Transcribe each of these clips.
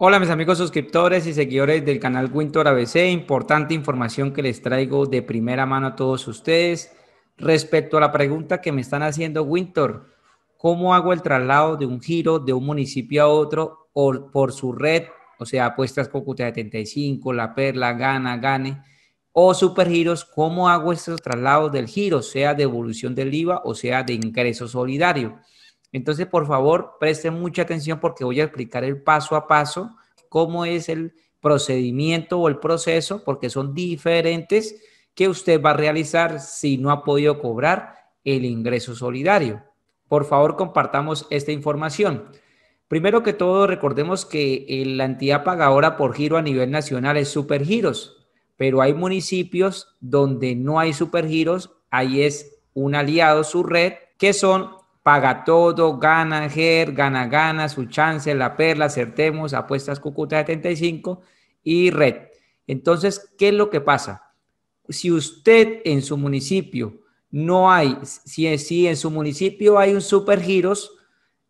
Hola mis amigos suscriptores y seguidores del canal Winter ABC, importante información que les traigo de primera mano a todos ustedes respecto a la pregunta que me están haciendo Winter, ¿cómo hago el traslado de un giro de un municipio a otro o por su red, o sea, apuestas de 75, La Perla, Gana, Gane o Supergiros, cómo hago estos traslados del giro, sea de evolución del IVA o sea de ingreso solidario? Entonces, por favor, presten mucha atención porque voy a explicar el paso a paso, cómo es el procedimiento o el proceso, porque son diferentes que usted va a realizar si no ha podido cobrar el ingreso solidario. Por favor, compartamos esta información. Primero que todo, recordemos que eh, la entidad pagadora por giro a nivel nacional es Supergiros, pero hay municipios donde no hay Supergiros, ahí es un aliado, su red, que son Paga todo, gana GER, gana gana, su chance, la perla, acertemos, apuestas Cúcuta 75 y red. Entonces, ¿qué es lo que pasa? Si usted en su municipio no hay, si, si en su municipio hay un supergiros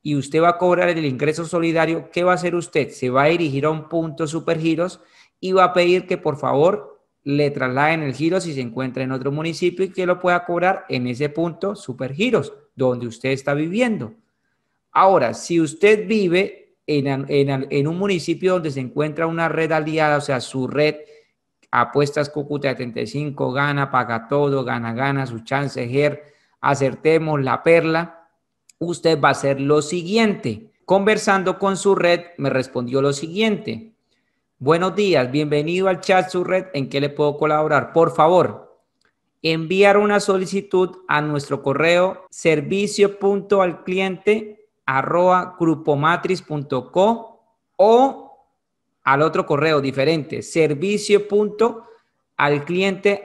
y usted va a cobrar el ingreso solidario, ¿qué va a hacer usted? Se va a dirigir a un punto supergiros y va a pedir que por favor le trasladen el giro si se encuentra en otro municipio y que lo pueda cobrar en ese punto supergiros donde usted está viviendo. Ahora, si usted vive en, un municipio donde se encuentra una red aliada, o sea, su red Apuestas Cúcuta 35, Gana, Paga Todo, Gana, Gana, Su Chance, GER, Acertemos, La Perla, usted va a hacer lo siguiente. Conversando con su red, me respondió lo siguiente. Buenos días, bienvenido al chat su red, ¿en qué le puedo colaborar? Por favor, enviar una solicitud a nuestro correo servicio.alcliente o al otro correo diferente, servicio.alcliente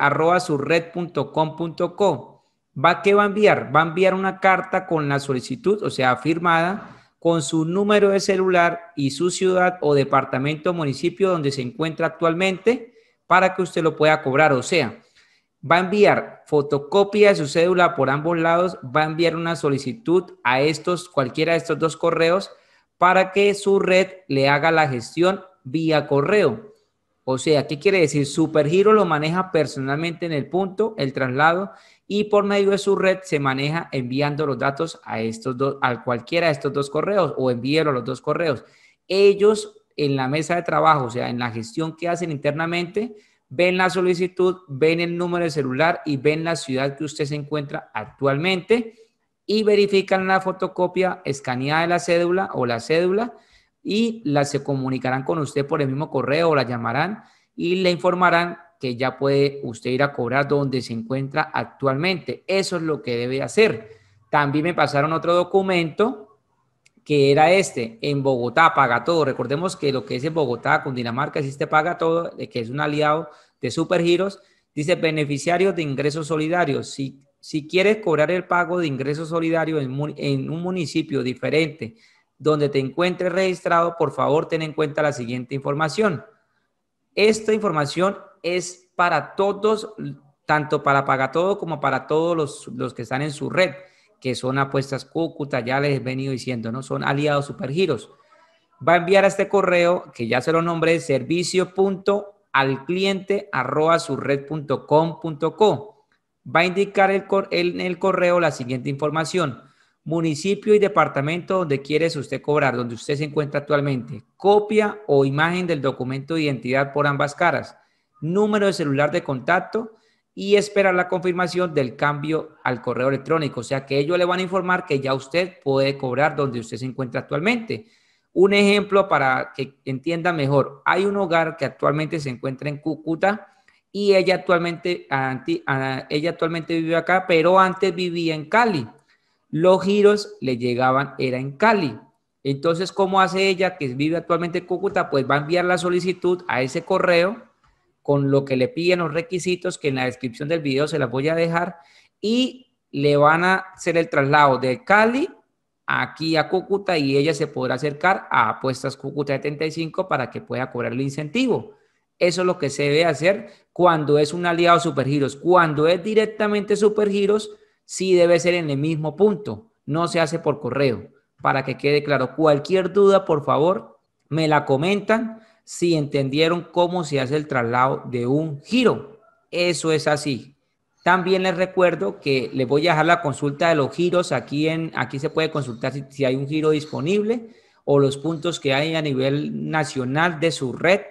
¿Va qué va a enviar? Va a enviar una carta con la solicitud, o sea, firmada, con su número de celular y su ciudad o departamento o municipio donde se encuentra actualmente para que usted lo pueda cobrar. O sea, va a enviar fotocopia de su cédula por ambos lados, va a enviar una solicitud a estos, cualquiera de estos dos correos, para que su red le haga la gestión vía correo. O sea, ¿qué quiere decir? Supergiro lo maneja personalmente en el punto, el traslado, y por medio de su red se maneja enviando los datos a estos dos, a cualquiera de estos dos correos o envíelo a los dos correos. Ellos en la mesa de trabajo, o sea, en la gestión que hacen internamente, ven la solicitud, ven el número de celular y ven la ciudad que usted se encuentra actualmente y verifican la fotocopia escaneada de la cédula o la cédula y la se comunicarán con usted por el mismo correo o la llamarán y le informarán que ya puede usted ir a cobrar donde se encuentra actualmente. Eso es lo que debe hacer. También me pasaron otro documento que era este, en Bogotá paga todo. Recordemos que lo que es en Bogotá, Dinamarca existe paga todo, que es un aliado de Supergiros. Dice beneficiarios de ingresos solidarios. Si, si quieres cobrar el pago de ingresos solidarios en, un municipio diferente donde te encuentres registrado, por favor ten en cuenta la siguiente información. Esta información es para todos, tanto para todo como para todos los, los que están en su red que son apuestas Cúcuta, ya les he venido diciendo, ¿no? Son aliados supergiros. Va a enviar a este correo, que ya se lo nombré, servicio.alcliente.com.co Va a indicar en el correo la siguiente información. Municipio y departamento donde quieres usted cobrar, donde usted se encuentra actualmente. Copia o imagen del documento de identidad por ambas caras. Número de celular de contacto y esperar la confirmación del cambio al correo electrónico. O sea que ellos le van a informar que ya usted puede cobrar donde usted se encuentra actualmente. Un ejemplo para que entienda mejor, hay un hogar que actualmente se encuentra en Cúcuta y ella actualmente, ah, ella actualmente vive acá, pero antes vivía en Cali. Los giros le llegaban, era en Cali. Entonces, ¿cómo hace ella que vive actualmente en Cúcuta? Pues va a enviar la solicitud a ese correo con lo que le piden los requisitos que en la descripción del video se las voy a dejar y le van a hacer el traslado de Cali aquí a Cúcuta y ella se podrá acercar a Apuestas Cúcuta 75 para que pueda cobrar el incentivo. Eso es lo que se debe hacer cuando es un aliado Supergiros. Cuando es directamente Supergiros, sí debe ser en el mismo punto. No se hace por correo. Para que quede claro, cualquier duda, por favor, me la comentan si entendieron cómo se hace el traslado de un giro. Eso es así. También les recuerdo que les voy a dejar la consulta de los giros. Aquí, en, aquí se puede consultar si, hay un giro disponible o los puntos que hay a nivel nacional de su red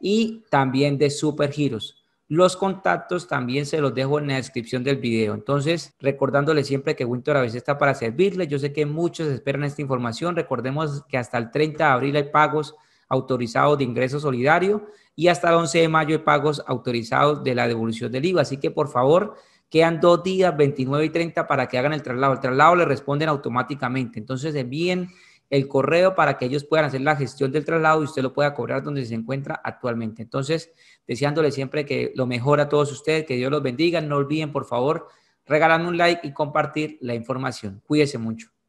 y también de super Supergiros. Los contactos también se los dejo en la descripción del video. Entonces, recordándole siempre que Winter a veces está para servirle. Yo sé que muchos esperan esta información. Recordemos que hasta el 30 de abril hay pagos autorizados de ingreso solidario y hasta el 11 de mayo hay pagos autorizados de la devolución del IVA. Así que por favor, quedan dos días, 29 y 30, para que hagan el traslado. El traslado le responden automáticamente. Entonces envíen el correo para que ellos puedan hacer la gestión del traslado y usted lo pueda cobrar donde se encuentra actualmente. Entonces, deseándole siempre que lo mejor a todos ustedes, que Dios los bendiga. No olviden, por favor, regalarme un like y compartir la información. Cuídese mucho.